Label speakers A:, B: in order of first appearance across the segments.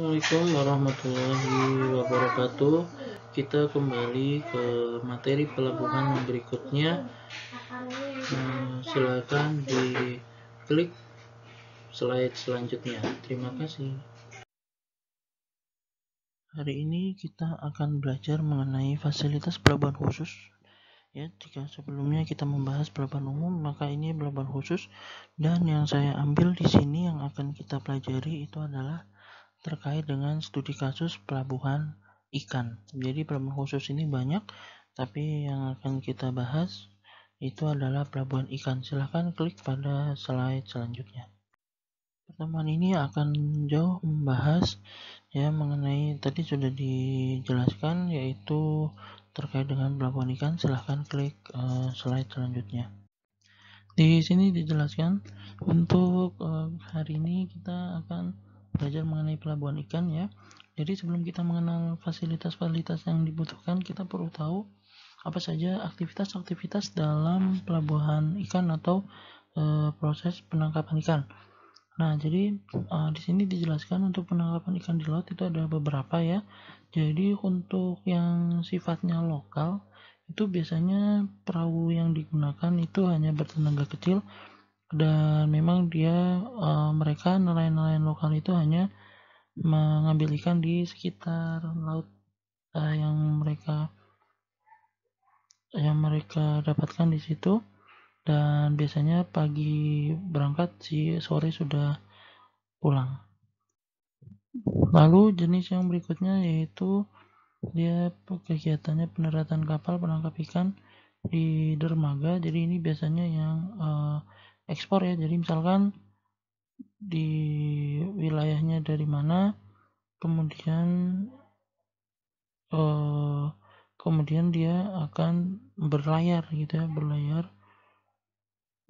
A: Assalamualaikum warahmatullahi wabarakatuh kita kembali ke materi pelabuhan yang berikutnya hmm, Silakan di klik slide selanjutnya terima kasih hari ini kita akan belajar mengenai fasilitas pelabuhan khusus ya jika sebelumnya kita membahas pelabuhan umum maka ini pelabuhan khusus dan yang saya ambil di sini yang akan kita pelajari itu adalah terkait dengan studi kasus pelabuhan ikan. Jadi pelabuhan khusus ini banyak, tapi yang akan kita bahas itu adalah pelabuhan ikan. Silahkan klik pada slide selanjutnya. Pertemuan ini akan jauh membahas ya mengenai tadi sudah dijelaskan yaitu terkait dengan pelabuhan ikan. Silahkan klik uh, slide selanjutnya di sini dijelaskan untuk uh, hari ini kita akan belajar mengenai pelabuhan ikan ya. Jadi sebelum kita mengenal fasilitas-fasilitas yang dibutuhkan, kita perlu tahu apa saja aktivitas-aktivitas dalam pelabuhan ikan atau e, proses penangkapan ikan. Nah, jadi e, di sini dijelaskan untuk penangkapan ikan di laut itu ada beberapa ya. Jadi untuk yang sifatnya lokal itu biasanya perahu yang digunakan itu hanya bertenaga kecil dan memang dia uh, mereka nelayan-nelayan lokal itu hanya mengambil ikan di sekitar laut uh, yang mereka yang mereka dapatkan di situ dan biasanya pagi berangkat si sore sudah pulang. Lalu jenis yang berikutnya yaitu dia kegiatannya peneratan kapal penangkap ikan di dermaga. Jadi ini biasanya yang uh, ekspor ya jadi misalkan di wilayahnya dari mana kemudian eh, kemudian dia akan berlayar gitu ya berlayar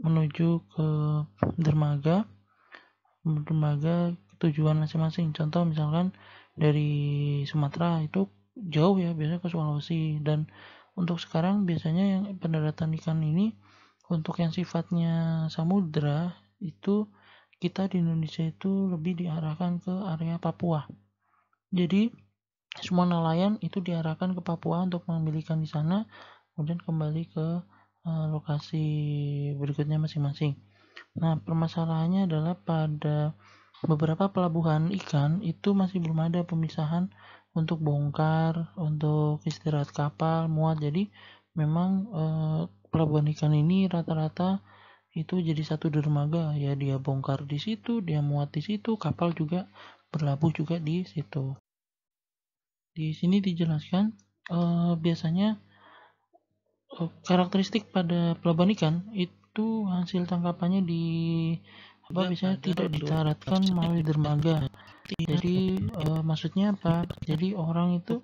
A: menuju ke dermaga dermaga tujuan masing-masing contoh misalkan dari Sumatera itu jauh ya biasanya ke Sulawesi dan untuk sekarang biasanya yang pendaratan ikan ini untuk yang sifatnya samudra itu kita di Indonesia itu lebih diarahkan ke area Papua. Jadi semua nelayan itu diarahkan ke Papua untuk memilikan di sana, kemudian kembali ke uh, lokasi berikutnya masing-masing. Nah, permasalahannya adalah pada beberapa pelabuhan ikan itu masih belum ada pemisahan untuk bongkar, untuk istirahat kapal, muat. Jadi memang eh, pelabuhan ikan ini rata-rata itu jadi satu dermaga ya dia bongkar di situ dia muat di situ kapal juga berlabuh juga di situ di sini dijelaskan eh, biasanya eh, karakteristik pada pelabuhan ikan itu hasil tangkapannya di apa misalnya tidak dicaratkan melalui dermaga jadi uh, maksudnya apa jadi orang itu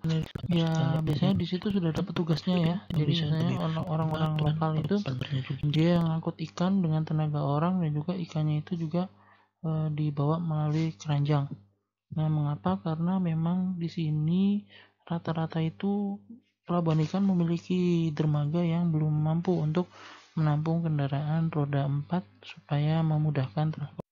A: ya biasanya di situ sudah dapat tugasnya ya iya, jadi misalnya orang-orang lokal itu dia yang angkut ikan dengan tenaga orang dan juga ikannya itu juga uh, dibawa melalui keranjang nah mengapa karena memang di sini rata-rata itu pelabuhan ikan memiliki dermaga yang belum mampu untuk menampung kendaraan roda 4 supaya memudahkan transport.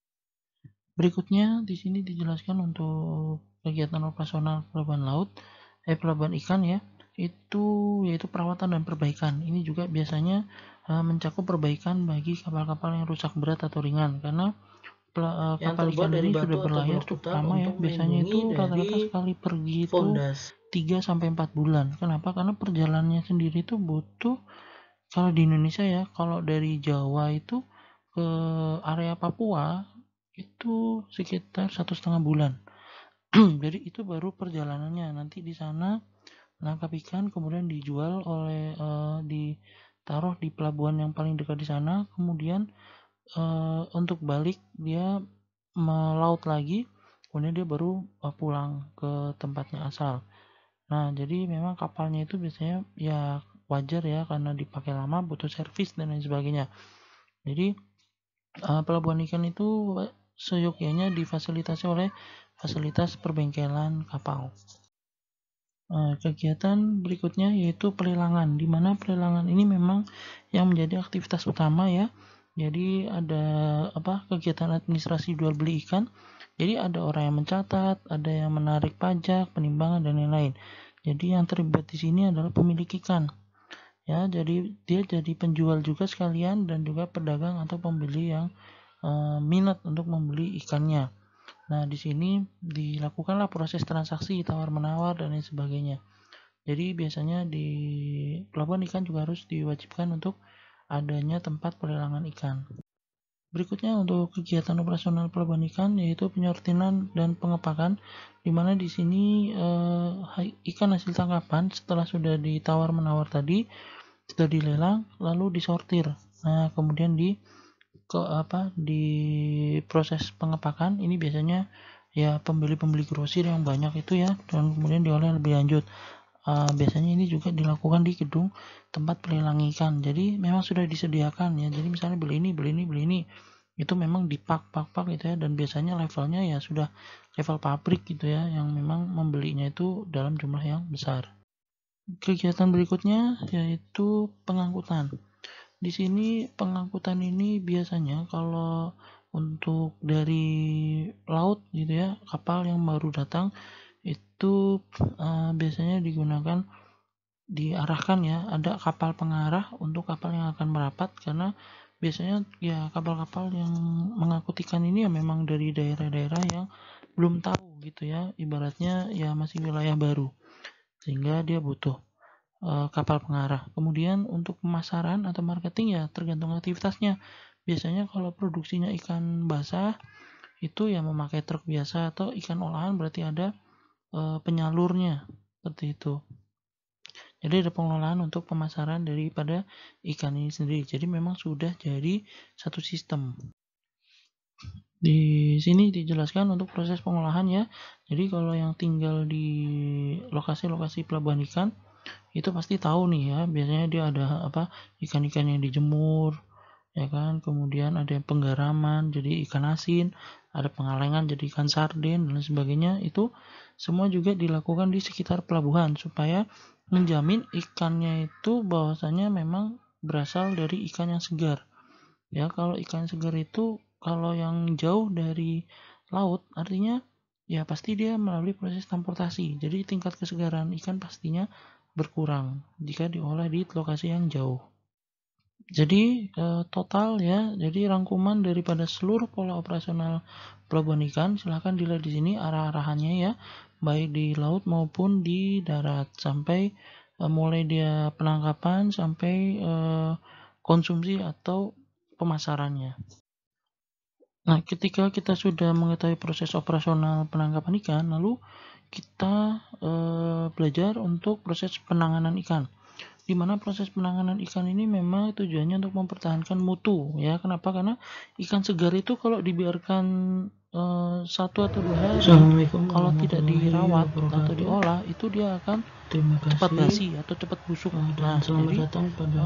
A: Berikutnya di sini dijelaskan untuk kegiatan operasional pelabuhan laut, eh pelabuhan ikan ya, itu yaitu perawatan dan perbaikan. Ini juga biasanya eh, mencakup perbaikan bagi kapal-kapal yang rusak berat atau ringan karena eh, kapal ikan dari ini sudah berlayar cukup lama ya. Biasanya itu rata-rata sekali pergi itu 3 sampai 4 bulan. Kenapa? Karena perjalanannya sendiri itu butuh kalau di Indonesia ya kalau dari Jawa itu ke area Papua itu sekitar satu setengah bulan jadi itu baru perjalanannya nanti di sana menangkap ikan kemudian dijual oleh eh, ditaruh di pelabuhan yang paling dekat di sana kemudian e, untuk balik dia melaut lagi kemudian dia baru eh, pulang ke tempatnya asal nah jadi memang kapalnya itu biasanya ya wajar ya karena dipakai lama butuh servis dan lain sebagainya jadi uh, pelabuhan ikan itu seyogyanya difasilitasi oleh fasilitas perbengkelan kapal eh, kegiatan berikutnya yaitu pelelangan di mana pelelangan ini memang yang menjadi aktivitas utama ya jadi ada apa kegiatan administrasi jual beli ikan jadi ada orang yang mencatat ada yang menarik pajak penimbangan dan lain-lain jadi yang terlibat di sini adalah pemilik ikan ya jadi dia jadi penjual juga sekalian dan juga pedagang atau pembeli yang e, minat untuk membeli ikannya nah di sini dilakukanlah proses transaksi tawar menawar dan lain sebagainya jadi biasanya di pelabuhan ikan juga harus diwajibkan untuk adanya tempat pelelangan ikan Berikutnya untuk kegiatan operasional pelabuhan ikan yaitu penyortiran dan pengepakan di mana di sini e, ikan hasil tangkapan setelah sudah ditawar menawar tadi sudah dilelang lalu disortir nah kemudian di ke apa di proses pengepakan ini biasanya ya pembeli-pembeli grosir yang banyak itu ya dan kemudian diolah lebih lanjut uh, biasanya ini juga dilakukan di gedung tempat pelelang ikan jadi memang sudah disediakan ya jadi misalnya beli ini beli ini beli ini itu memang dipak pak pak gitu ya dan biasanya levelnya ya sudah level pabrik gitu ya yang memang membelinya itu dalam jumlah yang besar kegiatan berikutnya yaitu pengangkutan. Di sini pengangkutan ini biasanya kalau untuk dari laut gitu ya, kapal yang baru datang itu uh, biasanya digunakan diarahkan ya, ada kapal pengarah untuk kapal yang akan merapat karena biasanya ya kapal-kapal yang mengangkut ikan ini ya memang dari daerah-daerah yang belum tahu gitu ya, ibaratnya ya masih wilayah baru sehingga dia butuh eh, kapal pengarah. Kemudian untuk pemasaran atau marketing ya tergantung aktivitasnya. Biasanya kalau produksinya ikan basah itu ya memakai truk biasa atau ikan olahan berarti ada e, penyalurnya seperti itu. Jadi ada pengelolaan untuk pemasaran daripada ikan ini sendiri. Jadi memang sudah jadi satu sistem. Di sini dijelaskan untuk proses pengolahan ya. Jadi kalau yang tinggal di lokasi-lokasi pelabuhan ikan itu pasti tahu nih ya, biasanya dia ada apa? ikan-ikan yang dijemur, ya kan kemudian ada yang penggaraman jadi ikan asin ada pengalengan jadi ikan sarden dan sebagainya itu semua juga dilakukan di sekitar pelabuhan supaya menjamin ikannya itu bahwasanya memang berasal dari ikan yang segar ya kalau ikan segar itu kalau yang jauh dari laut artinya ya pasti dia melalui proses transportasi. Jadi tingkat kesegaran ikan pastinya berkurang jika diolah di lokasi yang jauh. Jadi eh, total ya, jadi rangkuman daripada seluruh pola operasional pelabuhan ikan silahkan dilihat di sini arah-arahannya ya, baik di laut maupun di darat sampai eh, mulai dia penangkapan sampai eh, konsumsi atau pemasarannya. Nah, ketika kita sudah mengetahui proses operasional penangkapan ikan, lalu kita e, belajar untuk proses penanganan ikan. Di mana proses penanganan ikan ini memang tujuannya untuk mempertahankan mutu, ya. Kenapa? Karena ikan segar itu kalau dibiarkan e, satu atau dua hari, kalau tidak dirawat atau diolah, itu dia akan cepat basi atau cepat busuk. Nah, jadi, pada...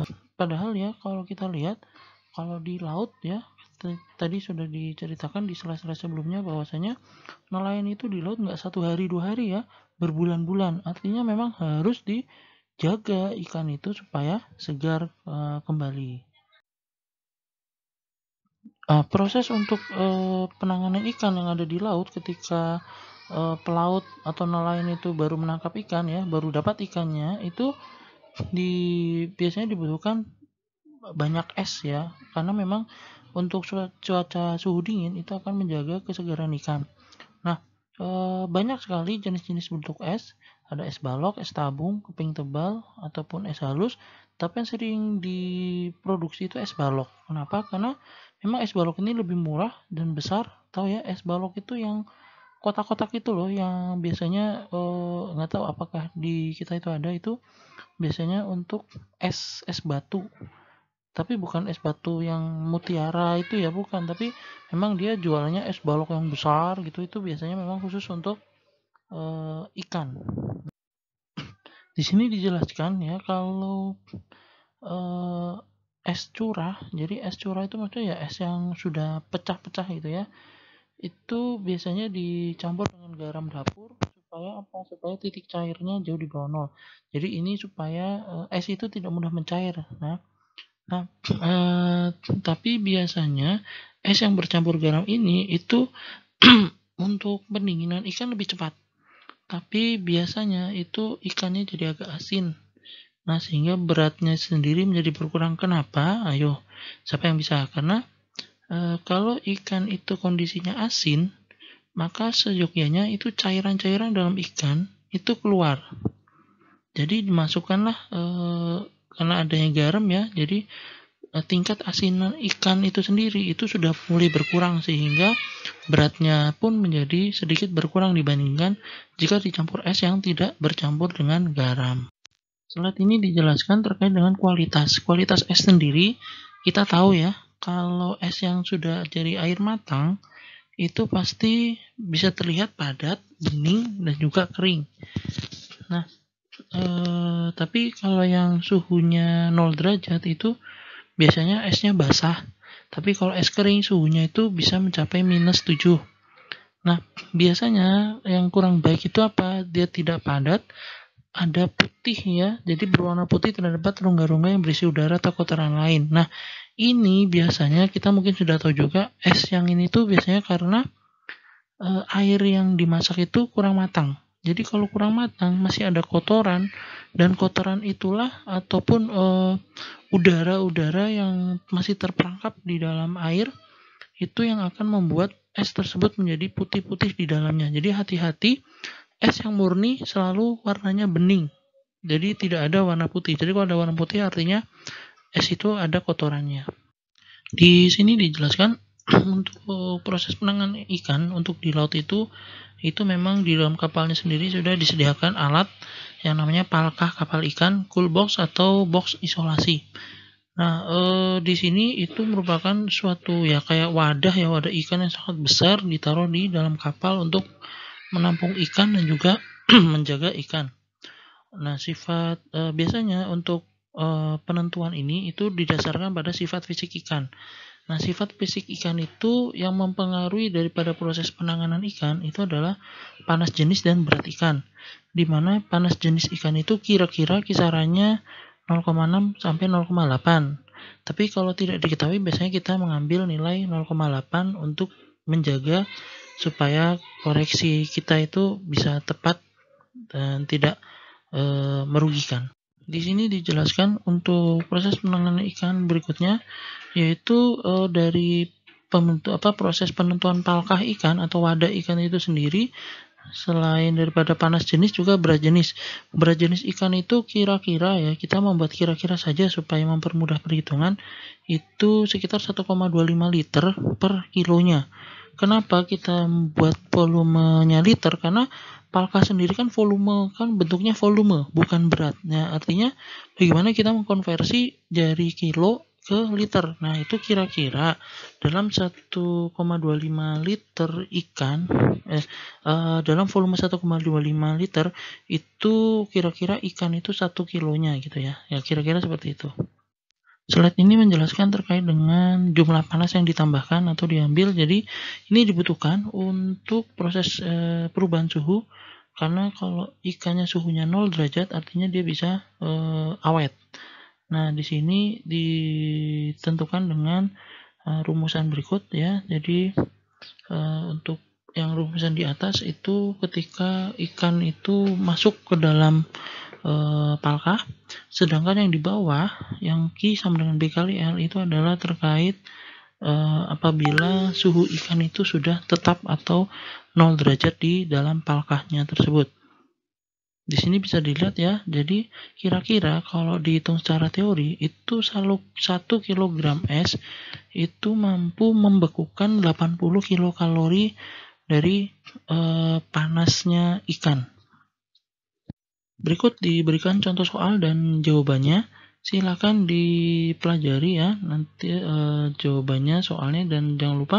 A: Eh, padahal ya kalau kita lihat kalau di laut ya tadi sudah diceritakan di sela-sela sebelumnya bahwasanya nelayan itu di laut nggak satu hari dua hari ya berbulan-bulan artinya memang harus dijaga ikan itu supaya segar uh, kembali uh, proses untuk uh, penanganan ikan yang ada di laut ketika uh, pelaut atau nelayan itu baru menangkap ikan ya baru dapat ikannya itu di biasanya dibutuhkan banyak es ya karena memang untuk cuaca suhu dingin itu akan menjaga kesegaran ikan. Nah, eh, banyak sekali jenis-jenis bentuk es, ada es balok, es tabung, keping tebal, ataupun es halus, tapi yang sering diproduksi itu es balok. Kenapa? Karena memang es balok ini lebih murah dan besar, tahu ya es balok itu yang kotak-kotak itu loh yang biasanya eh, nggak eh, tahu apakah di kita itu ada itu biasanya untuk es es batu tapi bukan es batu yang mutiara itu ya bukan tapi memang dia jualannya es balok yang besar gitu itu biasanya memang khusus untuk e, ikan di sini dijelaskan ya kalau e, es curah jadi es curah itu maksudnya ya es yang sudah pecah-pecah gitu ya itu biasanya dicampur dengan garam dapur supaya apa supaya titik cairnya jauh di bawah nol jadi ini supaya e, es itu tidak mudah mencair nah Nah, eh, tapi biasanya es yang bercampur garam ini itu untuk pendinginan ikan lebih cepat. Tapi biasanya itu ikannya jadi agak asin. Nah, sehingga beratnya sendiri menjadi berkurang. Kenapa? Ayo, siapa yang bisa? Karena e, kalau ikan itu kondisinya asin, maka seyogyanya itu cairan-cairan dalam ikan itu keluar. Jadi dimasukkanlah e, karena adanya garam ya jadi eh, tingkat asinan ikan itu sendiri itu sudah mulai berkurang sehingga beratnya pun menjadi sedikit berkurang dibandingkan jika dicampur es yang tidak bercampur dengan garam. Selat ini dijelaskan terkait dengan kualitas. Kualitas es sendiri kita tahu ya kalau es yang sudah jadi air matang itu pasti bisa terlihat padat, bening, dan juga kering. Nah, Eh, tapi kalau yang suhunya 0 derajat itu biasanya esnya basah. Tapi kalau es kering suhunya itu bisa mencapai minus 7. Nah, biasanya yang kurang baik itu apa? Dia tidak padat, ada putih ya, jadi berwarna putih terdapat rongga-rongga yang berisi udara atau kotoran lain. Nah, ini biasanya kita mungkin sudah tahu juga es yang ini tuh biasanya karena e, air yang dimasak itu kurang matang. Jadi kalau kurang matang masih ada kotoran dan kotoran itulah ataupun eh, udara-udara uh, yang masih terperangkap di dalam air itu yang akan membuat es tersebut menjadi putih-putih di dalamnya. Jadi hati-hati es yang murni selalu warnanya bening. Jadi tidak ada warna putih. Jadi kalau ada warna putih artinya es itu ada kotorannya. Di sini dijelaskan untuk eh, proses penanganan ikan untuk di laut itu itu memang di dalam kapalnya sendiri sudah disediakan alat yang namanya palkah kapal ikan, cool box atau box isolasi. Nah, e, di sini itu merupakan suatu ya kayak wadah ya wadah ikan yang sangat besar ditaruh di dalam kapal untuk menampung ikan dan juga menjaga ikan. Nah, sifat e, biasanya untuk e, penentuan ini itu didasarkan pada sifat fisik ikan. Nah, sifat fisik ikan itu yang mempengaruhi daripada proses penanganan ikan itu adalah panas jenis dan berat ikan. Di mana panas jenis ikan itu kira-kira kisarannya 0,6 sampai 0,8. Tapi kalau tidak diketahui biasanya kita mengambil nilai 0,8 untuk menjaga supaya koreksi kita itu bisa tepat dan tidak e, merugikan. Di sini dijelaskan untuk proses penanganan ikan berikutnya yaitu e, dari pembentuk apa proses penentuan palkah ikan atau wadah ikan itu sendiri selain daripada panas jenis juga berat jenis. Berat jenis ikan itu kira-kira ya, kita membuat kira-kira saja supaya mempermudah perhitungan, itu sekitar 1,25 liter per kilonya. Kenapa kita membuat volumenya liter? Karena Palka sendiri kan volume kan bentuknya volume bukan beratnya artinya bagaimana kita mengkonversi dari kilo ke liter. Nah itu kira-kira dalam 1,25 liter ikan eh, eh dalam volume 1,25 liter itu kira-kira ikan itu satu kilonya gitu ya. Ya kira-kira seperti itu. Slide ini menjelaskan terkait dengan jumlah panas yang ditambahkan atau diambil. Jadi ini dibutuhkan untuk proses e, perubahan suhu karena kalau ikannya suhunya 0 derajat artinya dia bisa e, awet. Nah, di sini ditentukan dengan e, rumusan berikut ya. Jadi e, untuk yang rumusan di atas itu ketika ikan itu masuk ke dalam e, eh, palkah. Sedangkan yang di bawah, yang Q sama dengan B kali L itu adalah terkait e, apabila suhu ikan itu sudah tetap atau 0 derajat di dalam palkahnya tersebut. Di sini bisa dilihat ya, jadi kira-kira kalau dihitung secara teori, itu selalu 1 kg es itu mampu membekukan 80 kilokalori dari e, panasnya ikan. Berikut diberikan contoh soal dan jawabannya. Silahkan dipelajari ya nanti e, jawabannya soalnya dan jangan lupa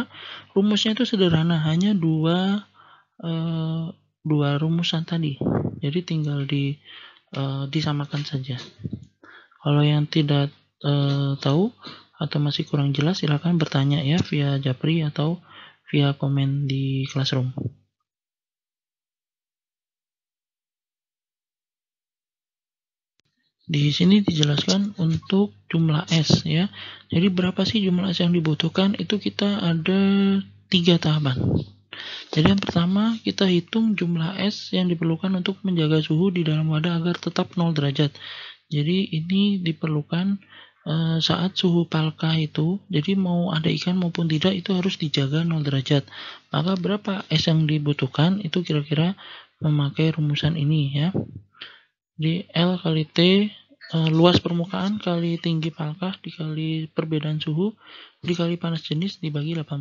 A: rumusnya itu sederhana hanya dua e, dua rumusan tadi. Jadi tinggal di e, disamakan saja. Kalau yang tidak e, tahu atau masih kurang jelas silahkan bertanya ya via Japri atau via komen di Classroom. Di sini dijelaskan untuk jumlah S ya. Jadi berapa sih jumlah S yang dibutuhkan? Itu kita ada tiga tahapan. Jadi yang pertama kita hitung jumlah S yang diperlukan untuk menjaga suhu di dalam wadah agar tetap 0 derajat. Jadi ini diperlukan e, saat suhu palka itu, jadi mau ada ikan maupun tidak itu harus dijaga 0 derajat. Maka berapa S yang dibutuhkan itu kira-kira memakai rumusan ini ya di L kali T uh, luas permukaan kali tinggi palkah dikali perbedaan suhu dikali panas jenis dibagi 80.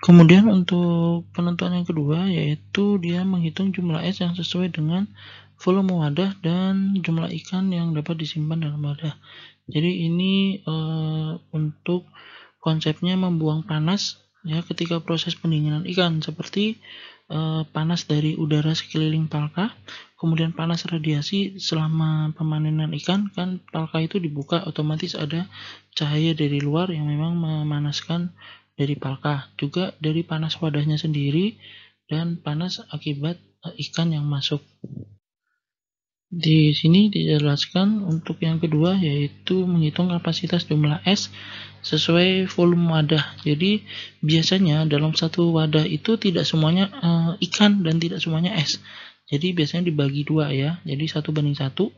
A: Kemudian untuk penentuan yang kedua yaitu dia menghitung jumlah es yang sesuai dengan volume wadah dan jumlah ikan yang dapat disimpan dalam wadah. Jadi ini e, untuk konsepnya membuang panas ya ketika proses pendinginan ikan seperti Eh, panas dari udara sekeliling palka, kemudian panas radiasi selama pemanenan ikan, kan palka itu dibuka otomatis ada cahaya dari luar yang memang memanaskan dari palka, juga dari panas wadahnya sendiri dan panas akibat eh, ikan yang masuk. Di sini dijelaskan untuk yang kedua yaitu menghitung kapasitas jumlah es sesuai volume wadah. Jadi biasanya dalam satu wadah itu tidak semuanya e, ikan dan tidak semuanya es. Jadi biasanya dibagi dua ya. Jadi satu banding satu.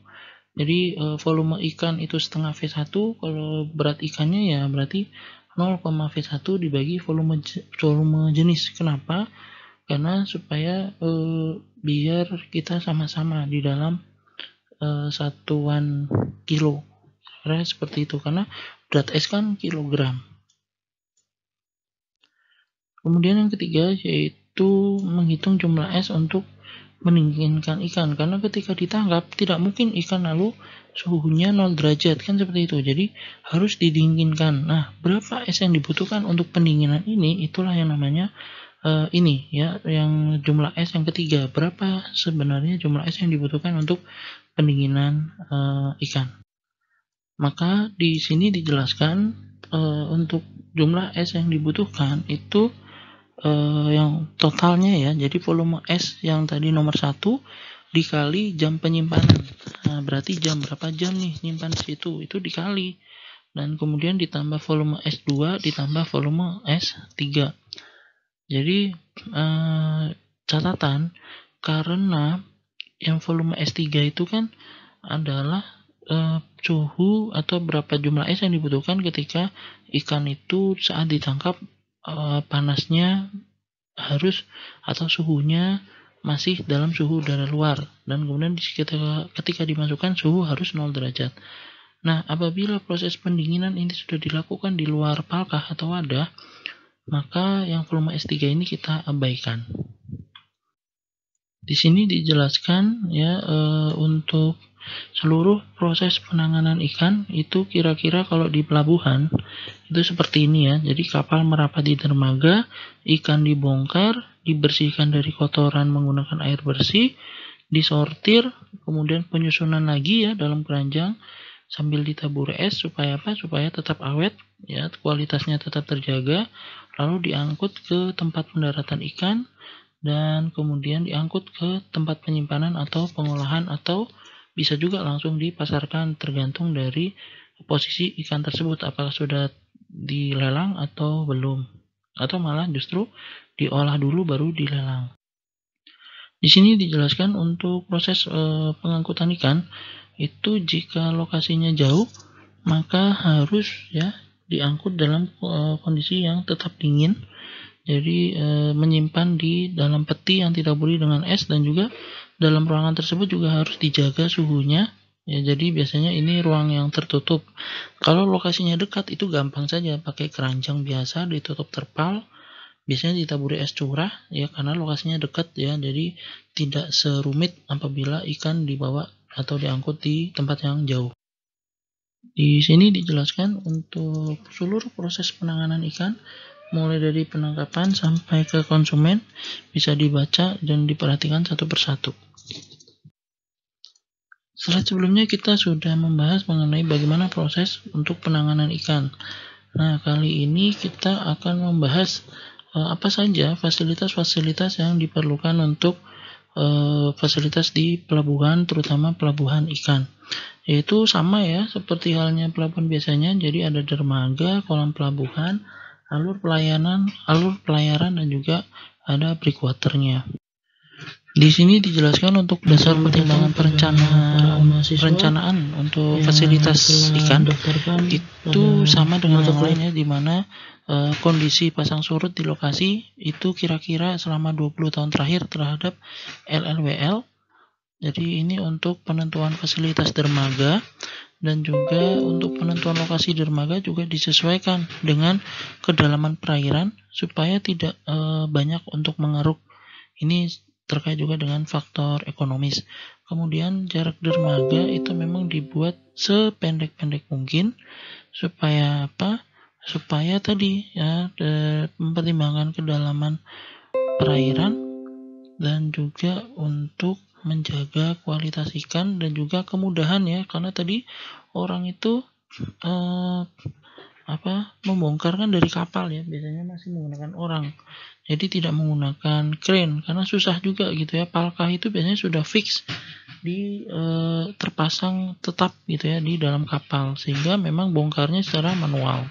A: Jadi e, volume ikan itu setengah V1, kalau berat ikannya ya berarti 0, V1 dibagi volume volume jenis. Kenapa? Karena supaya e, biar kita sama-sama di dalam Eh, satuan kilo kira seperti itu karena berat es kan kilogram kemudian yang ketiga yaitu menghitung jumlah es untuk mendinginkan ikan karena ketika ditangkap tidak mungkin ikan lalu suhunya 0 derajat kan seperti itu jadi harus didinginkan nah berapa es yang dibutuhkan untuk pendinginan ini itulah yang namanya uh, ini ya yang jumlah es yang ketiga berapa sebenarnya jumlah es yang dibutuhkan untuk pendinginan e, ikan. Maka di sini dijelaskan e, untuk jumlah es yang dibutuhkan itu e, yang totalnya ya. Jadi volume es yang tadi nomor satu dikali jam penyimpanan. Nah, berarti jam berapa jam nih nyimpan situ itu dikali dan kemudian ditambah volume S2 ditambah volume S3. Jadi eh, catatan karena yang volume S3 itu kan adalah uh, suhu atau berapa jumlah es yang dibutuhkan ketika ikan itu saat ditangkap uh, panasnya harus atau suhunya masih dalam suhu udara luar dan kemudian ketika, ketika dimasukkan suhu harus 0 derajat. Nah, apabila proses pendinginan ini sudah dilakukan di luar palkah atau wadah, maka yang volume S3 ini kita abaikan. Di sini dijelaskan ya e, untuk seluruh proses penanganan ikan itu kira-kira kalau di pelabuhan itu seperti ini ya. Jadi kapal merapat di dermaga, ikan dibongkar, dibersihkan dari kotoran menggunakan air bersih, disortir, kemudian penyusunan lagi ya dalam keranjang sambil ditabur es supaya apa? Supaya tetap awet ya, kualitasnya tetap terjaga, lalu diangkut ke tempat pendaratan ikan dan kemudian diangkut ke tempat penyimpanan atau pengolahan atau bisa juga langsung dipasarkan tergantung dari posisi ikan tersebut apakah sudah dilelang atau belum atau malah justru diolah dulu baru dilelang. Di sini dijelaskan untuk proses e, pengangkutan ikan itu jika lokasinya jauh maka harus ya diangkut dalam e, kondisi yang tetap dingin jadi e, menyimpan di dalam peti yang tidak boleh dengan es dan juga dalam ruangan tersebut juga harus dijaga suhunya. Ya, jadi biasanya ini ruang yang tertutup. Kalau lokasinya dekat itu gampang saja pakai keranjang biasa ditutup terpal. Biasanya ditaburi es curah ya karena lokasinya dekat ya. Jadi tidak serumit apabila ikan dibawa atau diangkut di tempat yang jauh. Di sini dijelaskan untuk seluruh proses penanganan ikan mulai dari penangkapan sampai ke konsumen bisa dibaca dan diperhatikan satu persatu. Slide sebelumnya kita sudah membahas mengenai bagaimana proses untuk penanganan ikan. Nah, kali ini kita akan membahas uh, apa saja fasilitas-fasilitas yang diperlukan untuk uh, fasilitas di pelabuhan, terutama pelabuhan ikan. Yaitu sama ya, seperti halnya pelabuhan biasanya, jadi ada dermaga, kolam pelabuhan, alur pelayanan, alur pelayaran dan juga ada breakwaternya. Di sini dijelaskan untuk dasar pertimbangan perencanaan perencanaan untuk fasilitas ikan itu sama dengan yang lainnya di mana uh, kondisi pasang surut di lokasi itu kira-kira selama 20 tahun terakhir terhadap LLWL. Jadi ini untuk penentuan fasilitas dermaga dan juga untuk penentuan lokasi dermaga juga disesuaikan dengan kedalaman perairan supaya tidak e, banyak untuk mengeruk. Ini terkait juga dengan faktor ekonomis. Kemudian jarak dermaga itu memang dibuat sependek-pendek mungkin supaya apa? Supaya tadi ya de, mempertimbangkan kedalaman perairan dan juga untuk menjaga kualitas ikan dan juga kemudahan ya karena tadi orang itu eh, apa membongkar kan dari kapal ya biasanya masih menggunakan orang jadi tidak menggunakan crane karena susah juga gitu ya palkah itu biasanya sudah fix di eh, terpasang tetap gitu ya di dalam kapal sehingga memang bongkarnya secara manual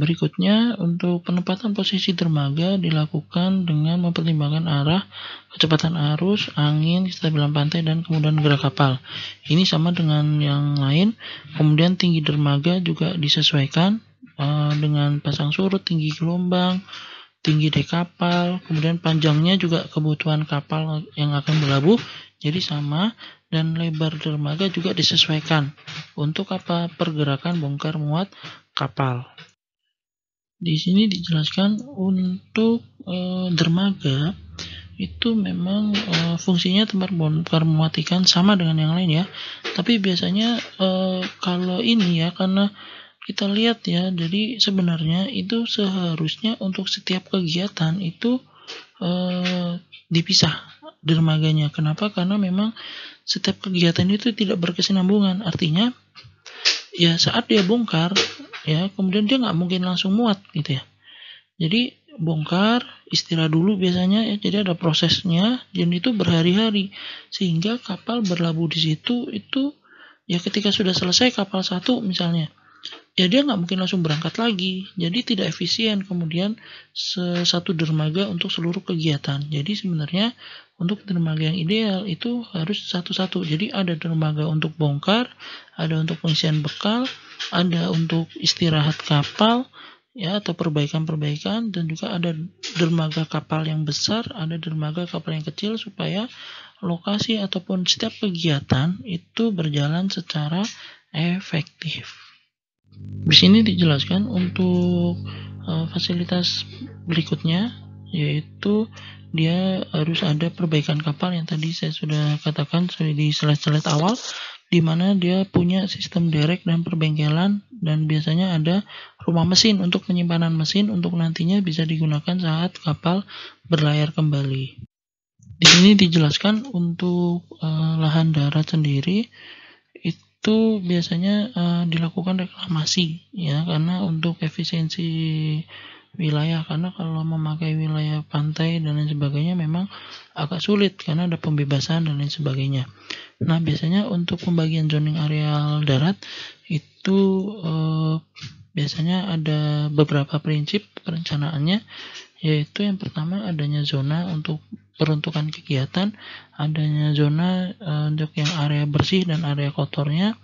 A: Berikutnya, untuk penempatan posisi dermaga dilakukan dengan mempertimbangkan arah, kecepatan arus, angin, kestabilan pantai, dan kemudian gerak kapal. Ini sama dengan yang lain. Kemudian tinggi dermaga juga disesuaikan uh, dengan pasang surut, tinggi gelombang, tinggi dek kapal, kemudian panjangnya juga kebutuhan kapal yang akan berlabuh jadi sama dan lebar dermaga juga disesuaikan untuk apa pergerakan bongkar muat kapal di sini dijelaskan untuk e, dermaga itu memang e, fungsinya tempat bongkar sama dengan yang lain ya tapi biasanya e, kalau ini ya karena kita lihat ya jadi sebenarnya itu seharusnya untuk setiap kegiatan itu e, dipisah dermaganya kenapa karena memang setiap kegiatan itu tidak berkesinambungan artinya ya saat dia bongkar ya kemudian dia nggak mungkin langsung muat gitu ya jadi bongkar istirahat dulu biasanya ya jadi ada prosesnya dan itu berhari-hari sehingga kapal berlabuh di situ itu ya ketika sudah selesai kapal satu misalnya ya dia nggak mungkin langsung berangkat lagi jadi tidak efisien kemudian satu dermaga untuk seluruh kegiatan jadi sebenarnya untuk dermaga yang ideal itu harus satu-satu jadi ada dermaga untuk bongkar ada untuk pengisian bekal ada untuk istirahat kapal ya atau perbaikan-perbaikan dan juga ada dermaga kapal yang besar, ada dermaga kapal yang kecil supaya lokasi ataupun setiap kegiatan itu berjalan secara efektif. Di sini dijelaskan untuk uh, fasilitas berikutnya yaitu dia harus ada perbaikan kapal yang tadi saya sudah katakan sudah di slide-slide awal di mana dia punya sistem derek dan perbengkelan dan biasanya ada rumah mesin untuk penyimpanan mesin untuk nantinya bisa digunakan saat kapal berlayar kembali. Di sini dijelaskan untuk uh, lahan darat sendiri itu biasanya uh, dilakukan reklamasi ya karena untuk efisiensi wilayah karena kalau memakai wilayah pantai dan lain sebagainya memang agak sulit karena ada pembebasan dan lain sebagainya. Nah biasanya untuk pembagian zoning areal darat itu eh, biasanya ada beberapa prinsip perencanaannya yaitu yang pertama adanya zona untuk peruntukan kegiatan, adanya zona eh, untuk yang area bersih dan area kotornya,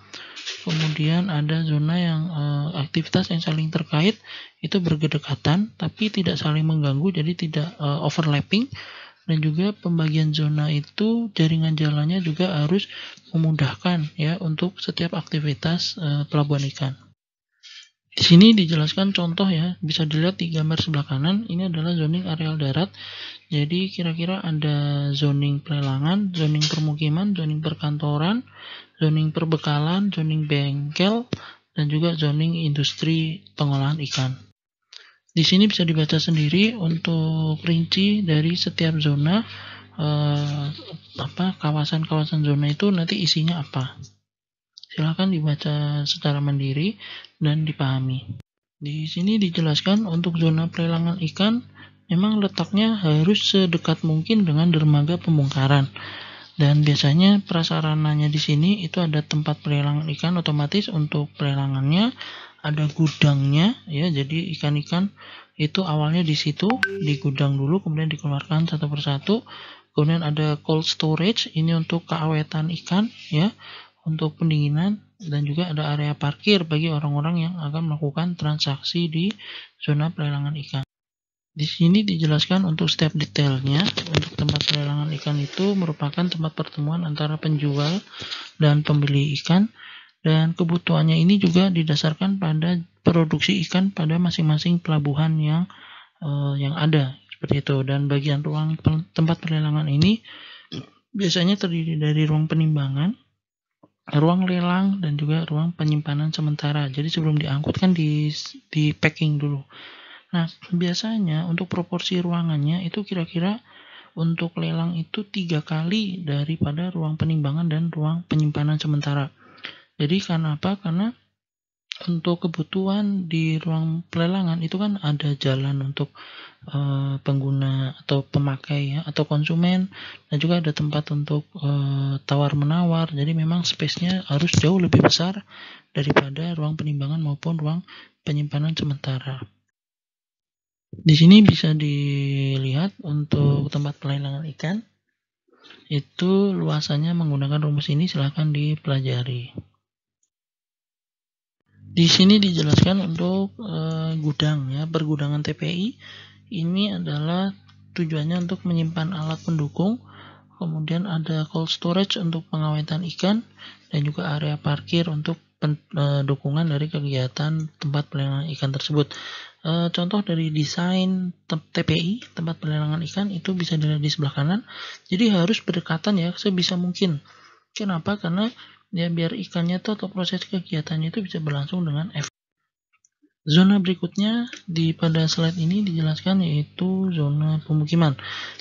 A: kemudian ada zona yang e, aktivitas yang saling terkait itu berkedekatan tapi tidak saling mengganggu jadi tidak e, overlapping dan juga pembagian zona itu jaringan jalannya juga harus memudahkan ya untuk setiap aktivitas e, pelabuhan ikan. Di sini dijelaskan contoh ya, bisa dilihat di gambar sebelah kanan, ini adalah zoning areal darat. Jadi kira-kira ada zoning pelelangan, zoning permukiman, zoning perkantoran, zoning perbekalan, zoning bengkel, dan juga zoning industri pengolahan ikan. Di sini bisa dibaca sendiri untuk rinci dari setiap zona eh, apa kawasan-kawasan zona itu nanti isinya apa. Silahkan dibaca secara mandiri dan dipahami. Di sini dijelaskan untuk zona pelelangan ikan memang letaknya harus sedekat mungkin dengan dermaga pembongkaran dan biasanya prasarananya di sini itu ada tempat pelelangan ikan otomatis untuk pelelangannya ada gudangnya ya jadi ikan-ikan itu awalnya di situ di gudang dulu kemudian dikeluarkan satu persatu kemudian ada cold storage ini untuk keawetan ikan ya untuk pendinginan dan juga ada area parkir bagi orang-orang yang akan melakukan transaksi di zona pelelangan ikan di sini dijelaskan untuk step detailnya, untuk tempat pelelangan ikan itu merupakan tempat pertemuan antara penjual dan pembeli ikan, dan kebutuhannya ini juga didasarkan pada produksi ikan pada masing-masing pelabuhan yang uh, yang ada seperti itu. Dan bagian ruang tempat pelelangan ini biasanya terdiri dari ruang penimbangan, ruang lelang, dan juga ruang penyimpanan sementara. Jadi sebelum diangkut kan di di packing dulu Nah, biasanya untuk proporsi ruangannya itu kira-kira untuk lelang itu tiga kali daripada ruang penimbangan dan ruang penyimpanan sementara. Jadi karena apa? Karena untuk kebutuhan di ruang pelelangan itu kan ada jalan untuk e, pengguna atau pemakai ya atau konsumen dan juga ada tempat untuk e, eh, tawar menawar jadi memang space-nya harus jauh lebih besar daripada ruang penimbangan maupun ruang penyimpanan sementara. Di sini bisa dilihat untuk tempat pelelangan ikan itu luasannya menggunakan rumus ini silahkan dipelajari. Di sini dijelaskan untuk e, gudang ya, pergudangan TPI ini adalah tujuannya untuk menyimpan alat pendukung, kemudian ada cold storage untuk pengawetan ikan dan juga area parkir untuk pen, eh, dukungan dari kegiatan tempat pelelangan ikan tersebut. E, contoh dari desain TPI tempat pelelangan ikan itu bisa dilihat di sebelah kanan. Jadi harus berdekatan ya sebisa mungkin. Kenapa? Karena ya biar ikannya tuh atau proses kegiatannya itu bisa berlangsung dengan efektif. Zona berikutnya di pada slide ini dijelaskan yaitu zona pemukiman,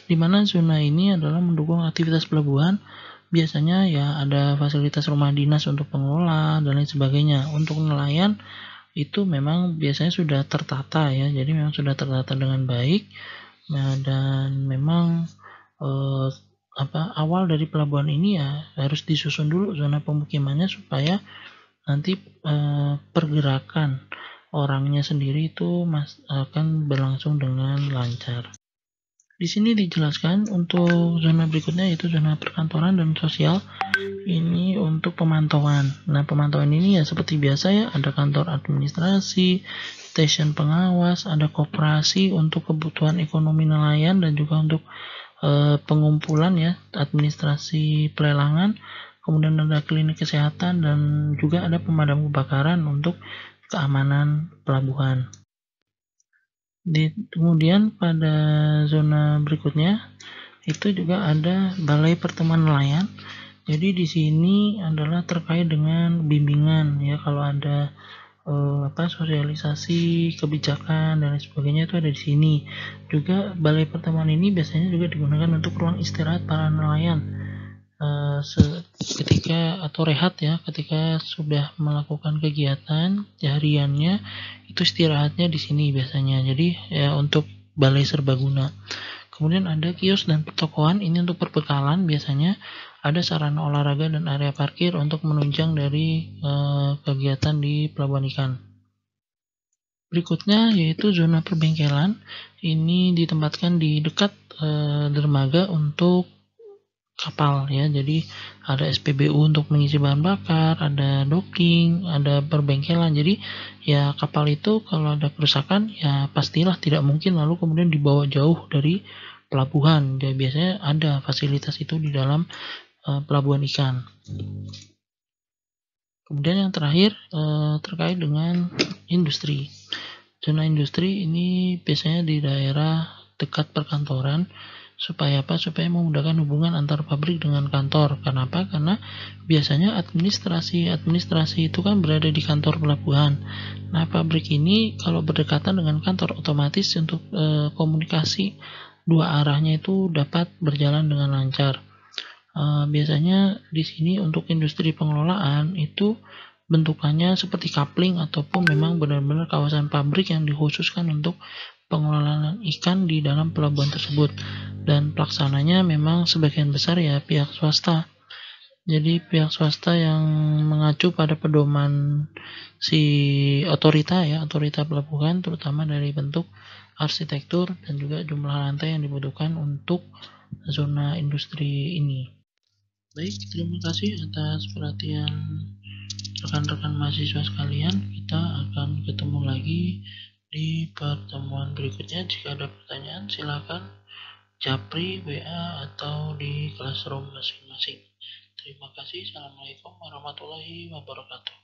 A: di mana zona ini adalah mendukung aktivitas pelabuhan, biasanya ya ada fasilitas rumah dinas untuk pengelola dan lain sebagainya. Untuk nelayan itu memang biasanya sudah tertata ya, jadi memang sudah tertata dengan baik nah, dan memang eh, apa awal dari pelabuhan ini ya harus disusun dulu zona pemukimannya supaya nanti eh, pergerakan orangnya sendiri itu mas, akan berlangsung dengan lancar. Di sini dijelaskan untuk zona berikutnya yaitu zona perkantoran dan sosial. Ini untuk pemantauan. Nah, pemantauan ini ya seperti biasa ya, ada kantor administrasi, stasiun pengawas, ada koperasi untuk kebutuhan ekonomi nelayan dan juga untuk e, pengumpulan ya, administrasi pelelangan, kemudian ada klinik kesehatan dan juga ada pemadam kebakaran untuk keamanan pelabuhan. Di, kemudian pada zona berikutnya itu juga ada balai pertemuan nelayan. Jadi di sini adalah terkait dengan bimbingan ya kalau ada eh, apa sosialisasi kebijakan dan lain sebagainya itu ada di sini. Juga balai pertemuan ini biasanya juga digunakan untuk ruang istirahat para nelayan Eh, ketika atau rehat ya ketika sudah melakukan kegiatan hariannya itu istirahatnya di sini biasanya jadi ya untuk balai serbaguna kemudian ada kios dan pertokoan ini untuk perbekalan biasanya ada sarana olahraga dan area parkir untuk menunjang dari eh, kegiatan di pelabuhan ikan Berikutnya yaitu zona perbengkelan. Ini ditempatkan di dekat e, dermaga untuk kapal ya jadi ada SPBU untuk mengisi bahan bakar ada docking ada perbengkelan jadi ya kapal itu kalau ada kerusakan ya pastilah tidak mungkin lalu kemudian dibawa jauh dari pelabuhan ya biasanya ada fasilitas itu di dalam uh, pelabuhan ikan kemudian yang terakhir uh, terkait dengan industri zona industri ini biasanya di daerah dekat perkantoran supaya apa supaya memudahkan hubungan antar pabrik dengan kantor kenapa karena biasanya administrasi administrasi itu kan berada di kantor pelabuhan nah pabrik ini kalau berdekatan dengan kantor otomatis untuk e, komunikasi dua arahnya itu dapat berjalan dengan lancar e, biasanya di sini untuk industri pengelolaan itu bentukannya seperti coupling ataupun memang benar-benar kawasan pabrik yang dikhususkan untuk pengelolaan ikan di dalam pelabuhan tersebut dan pelaksananya memang sebagian besar ya pihak swasta. Jadi pihak swasta yang mengacu pada pedoman si otorita ya, otorita pelabuhan terutama dari bentuk arsitektur dan juga jumlah lantai yang dibutuhkan untuk zona industri ini. Baik, terima kasih atas perhatian rekan-rekan mahasiswa sekalian. Kita akan ketemu lagi di pertemuan berikutnya jika ada pertanyaan silakan japri WA atau di classroom masing-masing. Terima kasih. Assalamualaikum warahmatullahi wabarakatuh.